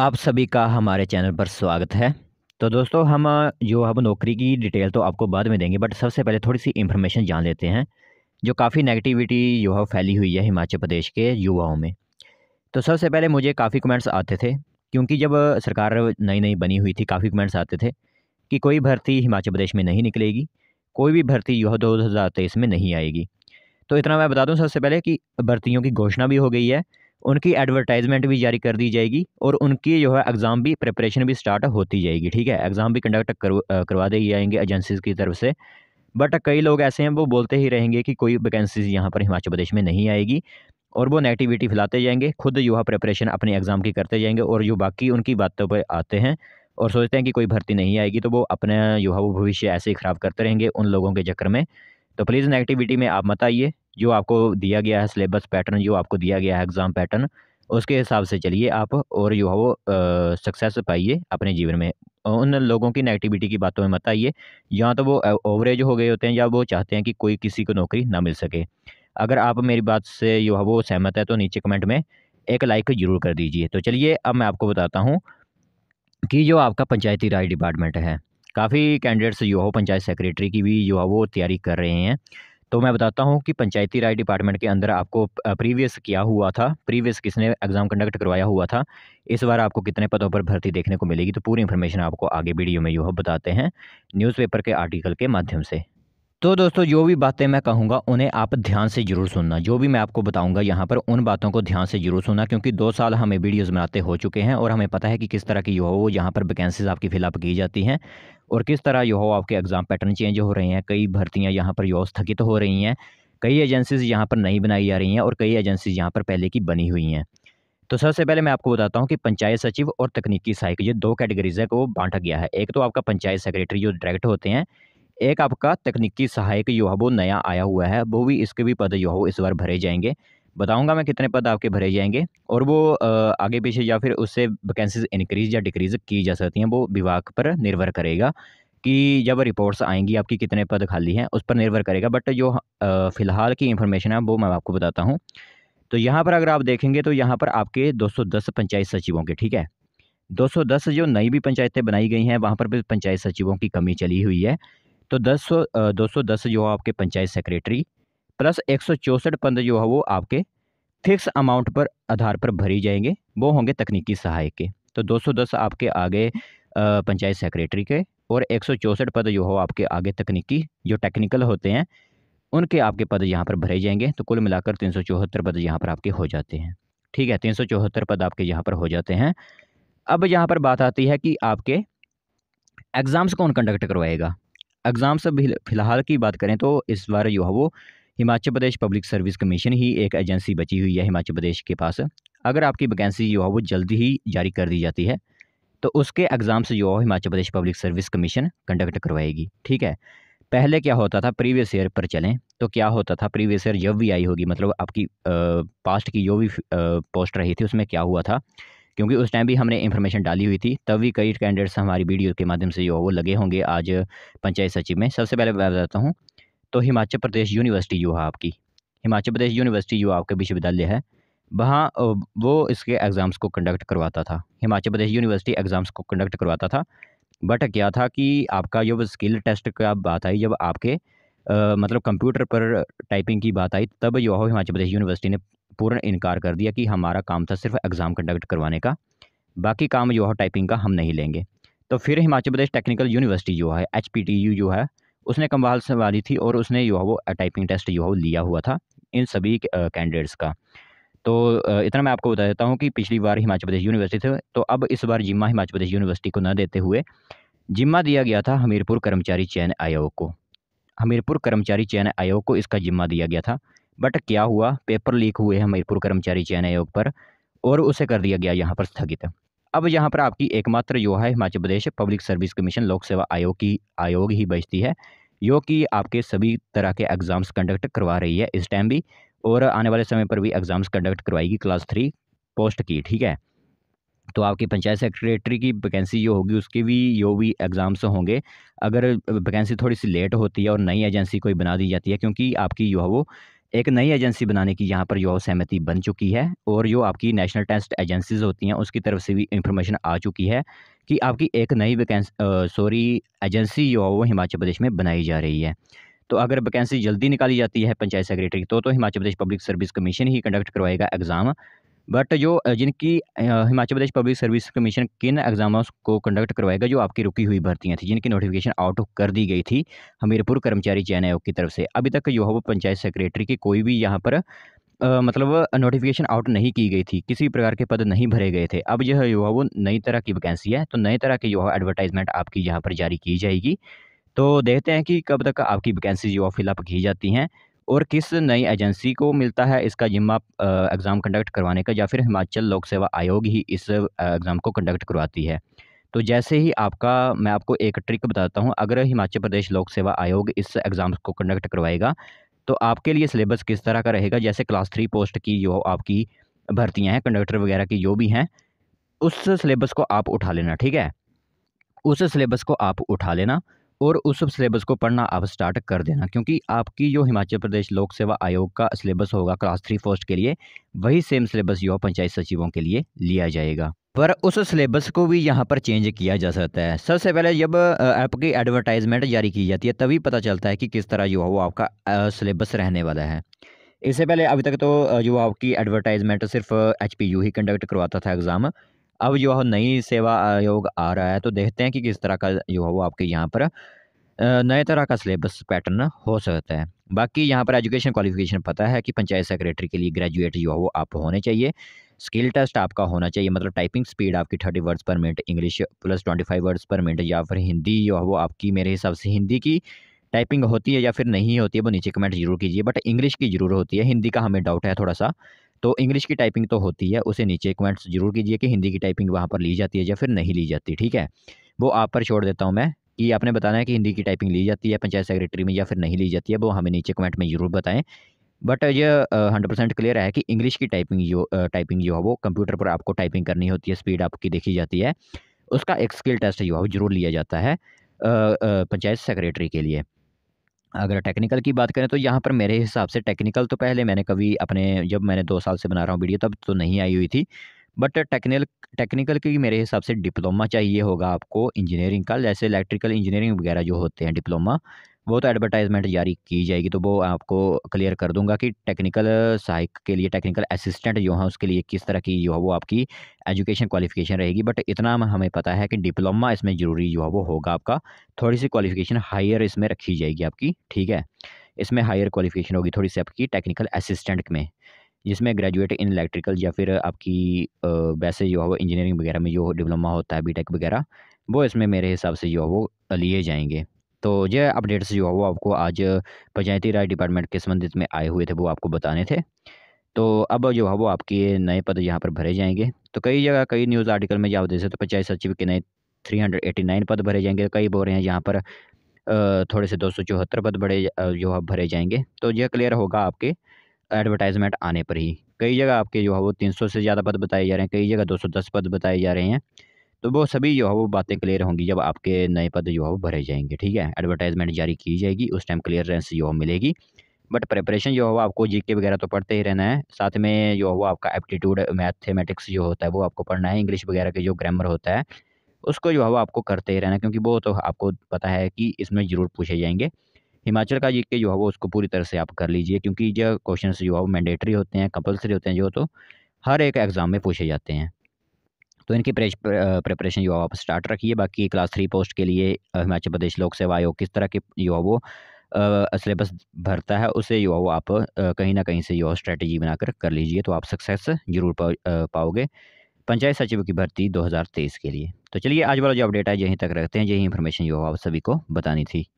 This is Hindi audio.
आप सभी का हमारे चैनल पर स्वागत है तो दोस्तों हम जो अब नौकरी की डिटेल तो आपको बाद में देंगे बट सबसे पहले थोड़ी सी इन्फॉर्मेशन जान लेते हैं जो काफ़ी नेगेटिविटी जो है फैली हुई है हिमाचल प्रदेश के युवाओं में तो सबसे पहले मुझे काफ़ी कमेंट्स आते थे क्योंकि जब सरकार नई नई बनी हुई थी काफ़ी कमेंट्स आते थे कि कोई भर्ती हिमाचल प्रदेश में नहीं निकलेगी कोई भी भर्ती जो है दो में नहीं आएगी तो इतना मैं बता दूँ सबसे पहले कि भर्तियों की घोषणा भी हो गई है उनकी एडवर्टाइजमेंट भी जारी कर दी जाएगी और उनकी जो है एग्ज़ाम भी प्रिपरेशन भी स्टार्ट होती जाएगी ठीक है एग्ज़ाम भी कंडक्ट कर, करवा दी जाएंगे एजेंसीज़ की तरफ से बट कई लोग ऐसे हैं वो बोलते ही रहेंगे कि कोई वैकेंसीज यहाँ पर हिमाचल प्रदेश में नहीं आएगी और वो नेगेटिविटी फैलाते जाएंगे खुद युवा प्रिपरेशन अपने एग्ज़ाम की करते जाएंगे और जो बाकी उनकी बातों पर आते हैं और सोचते हैं कि कोई भर्ती नहीं आएगी तो वो अपना युवा भविष्य ऐसे ही ख़राब करते रहेंगे उन लोगों के चक्कर में तो प्लीज़ नेगेटिविटी में आप मत आइए जो आपको दिया गया है सिलेबस पैटर्न जो आपको दिया गया है एग्ज़ाम पैटर्न उसके हिसाब से चलिए आप और जो है वो सक्सेस पाइए अपने जीवन में उन लोगों की नेगेटिविटी की बातों में मत आइए या तो वो ओवरेज हो गए होते हैं या वो चाहते हैं कि कोई किसी को नौकरी ना मिल सके अगर आप मेरी बात से जो है वो सहमत है तो नीचे कमेंट में एक लाइक जरूर कर दीजिए तो चलिए अब मैं आपको बताता हूँ कि जो आपका पंचायती राज डिपार्टमेंट है काफ़ी कैंडिडेट्स जो हो पंचायत सेक्रेटरी की भी जो है वो तैयारी कर रहे हैं तो मैं बताता हूँ कि पंचायती राज डिपार्टमेंट के अंदर आपको प्रीवियस किया हुआ था प्रीवियस किसने एग्ज़ाम कंडक्ट करवाया हुआ था इस बार आपको कितने पदों पर भर्ती देखने को मिलेगी तो पूरी इन्फॉर्मेशन आपको आगे वीडियो में यू बताते हैं न्यूज़पेपर के आर्टिकल के माध्यम से तो दोस्तों जो भी बातें मैं कहूँगा उन्हें आप ध्यान से ज़रूर सुनना जो भी मैं आपको बताऊँगा यहाँ पर उन बातों को ध्यान से ज़रूर सुनना क्योंकि दो साल हमें वीडियोज़ बनाते हो चुके हैं और हमें पता है कि किस तरह की जो हो यहाँ पर वैकेंसीज आपकी फ़िलअप की जाती हैं और किस तरह जो हो आपके एग्ज़ाम पैटर्न चेंज हो रहे हैं कई भर्तियाँ यहाँ पर जो स्थगित हो रही हैं कई एजेंसीज़ यहाँ पर नहीं बनाई जा रही हैं और कई एजेंसीज़ यहाँ पर पहले की बनी हुई हैं तो सबसे पहले मैं आपको बताता हूँ कि पंचायत सचिव और तकनीकी सहायक ये दो कैटेगरीज है को बांटा गया है एक तो आपका पंचायत सेक्रेटरी जो डायरेक्ट होते हैं एक आपका तकनीकी सहायक जो है वो नया आया हुआ है वो भी इसके भी पद जो है इस बार भरे जाएंगे बताऊंगा मैं कितने पद आपके भरे जाएंगे और वो आगे पीछे या फिर उससे वैकेंसीज इंक्रीज या डिक्रीज की जा सकती हैं वो विभाग पर निर्भर करेगा कि जब रिपोर्ट्स आएंगी आपकी कितने पद खाली हैं उस पर निर्भर करेगा बट जो फ़िलहाल की इंफॉर्मेशन है वो मैं आपको बताता हूँ तो यहाँ पर अगर आप देखेंगे तो यहाँ पर आपके 210 पंचायत सचिवों के ठीक है 210 जो नई भी पंचायतें बनाई गई हैं वहाँ पर भी पंचायत सचिवों की कमी चली हुई है तो दस सौ दो सौ दस जो है आपके पंचायत सेक्रेटरी प्लस एक सौ चौंसठ पद जो है वो आपके फिक्स अमाउंट पर आधार पर भरी जाएंगे वो होंगे तकनीकी सहायक के तो दो सौ दस आपके आगे पंचायत सेक्रेटरी के और एक सौ चौंसठ पद जो हो आपके आगे तकनीकी जो टेक्निकल होते हैं उनके आपके पद यहाँ पर भरे जाएंगे तो कुल मिलाकर तीन सौ चौहत्तर पद यहाँ पर आपके हो जाते हैं ठीक है तीन सौ चौहत्तर पद आपके यहाँ पर हो जाते हैं अब यहाँ पर बात आती है कि आपके एग्ज़ाम्स कौन कंडक्ट करवाएगा एग्ज़ाम से फ़िलहाल की बात करें तो इस बार जो है वो Himachal Pradesh public service commission ही एक एजेंसी बची हुई है हिमाचल प्रदेश के पास अगर आपकी वैकेंसी जो है वो जल्दी ही जारी कर दी जाती है तो उसके एग्ज़ाम से जो है Himachal Pradesh public service commission conduct करवाएगी ठीक है पहले क्या होता था प्रीवियस ईयर पर चलें तो क्या होता था प्रीवियस ईयर जब भी आई होगी मतलब आपकी आ, पास्ट की जो भी आ, पोस्ट रही थी उसमें क्या हुआ था क्योंकि उस टाइम भी हमने इन्फॉर्मेशन डाली हुई थी तब भी कई कैंडिडेट्स हमारी वीडियो के माध्यम से जो वो लगे होंगे आज पंचायत सचिव में सबसे पहले मैं बताता हूँ तो हिमाचल प्रदेश यूनिवर्सिटी जो है आपकी हिमाचल प्रदेश यूनिवर्सिटी जो आपके विश्वविद्यालय है वहाँ वो इसके एग्ज़ाम्स को कंडक्ट करवाता था हिमाचल प्रदेश यूनिवर्सिटी एग्ज़ाम्स को कंडक्ट करवाता था बट क्या था कि आपका जब स्किल टेस्ट का बात आई जब आपके आ, मतलब कंप्यूटर पर टाइपिंग की बात आई तब जो हिमाचल प्रदेश यूनिवर्सिटी ने पूर्ण इनकार कर दिया कि हमारा काम था सिर्फ एग्ज़ाम कंडक्ट करवाने का बाकी काम जो है टाइपिंग का हम नहीं लेंगे तो फिर हिमाचल प्रदेश टेक्निकल यूनिवर्सिटी जो है एच जो है उसने कम्बाल संभाली थी और उसने जो है वो टाइपिंग टेस्ट जो है लिया हुआ था इन सभी कैंडिडेट्स का तो इतना मैं आपको बता देता हूँ कि पिछली बार हिमाचल प्रदेश यूनिवर्सिटी थे तो अब इस बार जिम्मा हिमाचल प्रदेश यूनिवर्सिटी को न देते हुए जिम्मा दिया गया था हमीरपुर कर्मचारी चयन आयोग को हमीरपुर कर्मचारी चयन आयोग को इसका जिम्मा दिया गया था बट क्या हुआ पेपर लीक हुए हैं मणिपुर कर्मचारी चयन आयोग पर और उसे कर दिया गया यहाँ पर स्थगित अब यहाँ पर आपकी एकमात्र जो है Himachal Pradesh public service commission लोक सेवा आयोग की आयोग ही बचती है जो कि आपके सभी तरह के एग्ज़ाम्स कंडक्ट करवा रही है इस टाइम भी और आने वाले समय पर भी एग्ज़ाम्स कंडक्ट करवाएगी क्लास थ्री पोस्ट की ठीक है तो आपकी पंचायत सेक्रेटरी की वैकेंसी जो होगी उसके भी जो भी एग्ज़ाम्स होंगे अगर वैकेंसी थोड़ी सी लेट होती है और नई एजेंसी कोई बना दी जाती है क्योंकि आपकी जो है वो एक नई एजेंसी बनाने की यहाँ पर जो सहमति बन चुकी है और जो आपकी नेशनल टेस्ट एजेंसीज होती हैं उसकी तरफ से भी इंफॉर्मेशन आ चुकी है कि आपकी एक नई वैकेंसी सॉरी एजेंसी जो है वो हिमाचल प्रदेश में बनाई जा रही है तो अगर वैकेंसी जल्दी निकाली जाती है पंचायत सेक्रेटरी तो तो Himachal Pradesh public service commission ही कंडक्ट करवाएगा एग्ज़ाम बट जो जिनकी Himachal Pradesh public service commission किन एग्जामों को कंडक्ट करवाएगा जो आपकी रुकी हुई भर्तियां थी जिनकी नोटिफिकेशन आउट कर दी गई थी हमीरपुर कर्मचारी चयन आयोग की तरफ से अभी तक जो है वो पंचायत सेक्रेटरी की कोई भी यहाँ पर आ, मतलब नोटिफिकेशन आउट नहीं की गई थी किसी प्रकार के पद नहीं भरे गए थे अब जो है वो नई तरह की वैकेंसी है तो नए तरह की जो है एडवर्टाइजमेंट आपकी यहाँ पर जारी की जाएगी तो देखते हैं कि कब तक आपकी वैकेंसी जो फिलअप की जाती हैं और किस नई एजेंसी को मिलता है इसका जिम्मा एग्ज़ाम कंडक्ट करवाने का या फिर हिमाचल लोक सेवा आयोग ही इस एग्ज़ाम को कंडक्ट करवाती है तो जैसे ही आपका मैं आपको एक ट्रिक बताता हूँ अगर हिमाचल प्रदेश लोक सेवा आयोग इस एग्ज़ाम को कंडक्ट करवाएगा तो आपके लिए सिलेबस किस तरह का रहेगा जैसे क्लास थ्री पोस्ट की जो आपकी भर्तियाँ हैं कंडक्टर वगैरह की जो भी हैं उस सिलेबस को आप उठा लेना ठीक है उस सिलेबस को आप उठा लेना और उस सिलेबस को पढ़ना आप स्टार्ट कर देना क्योंकि आपकी जो हिमाचल प्रदेश लोक सेवा आयोग का सिलेबस होगा क्लास थ्री फर्स्ट के लिए वही सेम सिलेबस युवा पंचायत सचिवों के लिए लिया जाएगा पर उस सिलेबस को भी यहाँ पर चेंज किया जा सकता है सबसे पहले जब आपकी एडवर्टाइजमेंट जारी की जाती है तभी पता चलता है कि किस तरह जो है वो आपका सिलेबस रहने वाला है इससे पहले अभी तक तो जो आपकी एडवर्टाइजमेंट सिर्फ एच ही कंडक्ट करवाता था एग्ज़ाम अब जो है नई सेवा आयोग आ रहा है तो देखते हैं कि किस तरह का जो है वो आपके यहाँ पर नए तरह का सिलेबस पैटर्न हो सकता है बाकी यहाँ पर एजुकेशन क्वालिफिकेशन पता है कि पंचायत सेक्रेटरी के लिए ग्रेजुएट जो है वो आप होने चाहिए स्किल टेस्ट आपका होना चाहिए मतलब टाइपिंग स्पीड आपकी thirty words per minute English plus twenty five words per minute या फिर हिंदी जो है वो आपकी मेरे हिसाब से हिंदी की टाइपिंग होती है या फिर नहीं होती है वो नीचे कमेंट जरूर कीजिए बट इंग्लिश की ज़रूर होती है हिंदी का हमें डाउट है थोड़ा सा तो इंग्लिश की टाइपिंग तो होती है उसे नीचे कमेंट्स जरूर कीजिए कि हिंदी की टाइपिंग वहाँ पर ली जाती है या फिर नहीं ली जाती ठीक है वो आप पर छोड़ देता हूँ मैं कि आपने बताना है कि हिंदी की टाइपिंग ली जाती है पंचायत सेक्रेटरी में या फिर नहीं ली जाती है वो हमें नीचे कमेंट में ज़रूर बताएं बट ये हंड्रेड परसेंट क्लियर है कि इंग्लिश की टाइपिंग जो टाइपिंग जो है वो कंप्यूटर पर आपको टाइपिंग करनी होती है स्पीड आपकी देखी जाती है उसका एक स्किल टेस्ट जो है वो जरूर लिया जाता है पंचायत सेक्रेटरी के लिए अगर टेक्निकल की बात करें तो यहाँ पर मेरे हिसाब से टेक्निकल तो पहले मैंने कभी अपने जब मैंने दो साल से बना रहा हूँ वीडियो तब तो नहीं आई हुई थी बट टेक्निकल टेक्निकल की मेरे हिसाब से डिप्लोमा चाहिए होगा आपको इंजीनियरिंग का जैसे इलेक्ट्रिकल इंजीनियरिंग वगैरह जो होते हैं डिप्लोमा वो तो एडवर्टाइजमेंट जारी की जाएगी तो वो आपको क्लियर कर दूंगा कि टेक्निकल सहायक के लिए टेक्निकल असिस्टेंट जो है उसके लिए किस तरह की जो है वो आपकी एजुकेशन क्वालिफिकेशन रहेगी बट इतना हमें पता है कि डिप्लोमा इसमें ज़रूरी जो है वो होगा आपका थोड़ी सी क्वालिफिकेशन हायर इसमें रखी जाएगी आपकी ठीक है इसमें हायर क्वालिफिकेशन होगी थोड़ी सी आपकी टेक्निकल असिस्टेंट में जिसमें ग्रेजुएट इन इलेक्ट्रिकल या फिर आपकी वैसे जो है वो इंजीनियरिंग वगैरह में जो डिप्लोमा होता है बीटेक वगैरह वो इसमें मेरे हिसाब से जो है वो लिए जाएंगे तो यह अपडेट्स जो है वो आपको आज पंचायती राज डिपार्टमेंट के संबंधित में आए हुए थे वो आपको बताने थे तो अब जो है वो आपके नए पद यहाँ पर भरे जाएंगे तो कई जगह कई न्यूज़ आर्टिकल में आप देख तो पंचायत सचिव के नए 389 पद भरे जाएंगे कई बोल रहे हैं यहाँ पर थोड़े से दो पद बड़े जो है भरे जाएंगे तो यह क्लियर होगा आपके एडवर्टाइजमेंट आने पर ही कई जगह आपके जो है वो 300 से ज़्यादा पद बताए जा रहे हैं कई जगह 210 पद बताए जा रहे हैं तो वो सभी जो है वो बातें क्लियर होंगी जब आपके नए पद जो है वो भरे जाएंगे ठीक है एडवर्टाइजमेंट जारी की जाएगी उस टाइम क्लियरेंस जो मिलेगी बट प्रिपरेशन जो है आपको जी के वगैरह तो पढ़ते ही रहना है साथ में जो है वो आपका एप्टीट्यूड मैथमेटिक्स जो होता है वो आपको पढ़ना है इंग्लिश वगैरह के जो ग्रामर होता है उसको जो है वो आपको करते ही रहना क्योंकि वो तो आपको पता है कि इसमें ज़रूर पूछे जाएंगे हिमाचल का जी के जो है वो उसको पूरी तरह से आप कर लीजिए क्योंकि जो क्वेश्चन जो है वो मैंडेटरी होते हैं कंपलसरी होते हैं जो तो हर एक एग्ज़ाम में पूछे जाते हैं तो इनकी प्रिपरेशन जो आप स्टार्ट रखिए बाकी क्लास थ्री पोस्ट के लिए हिमाचल प्रदेश लोक सेवा आयोग किस तरह के जो वो सिलेबस भरता है उसे जो वो आप कहीं ना कहीं से जो स्ट्रेटजी बनाकर कर लीजिए तो आप सक्सेस जरूर पाओगे पंचायत सचिव की भर्ती 2023 के लिए तो चलिए आज वाला जो अपडेट है यहीं तक रखते हैं यही इन्फॉर्मेशन जो आप सभी को बतानी थी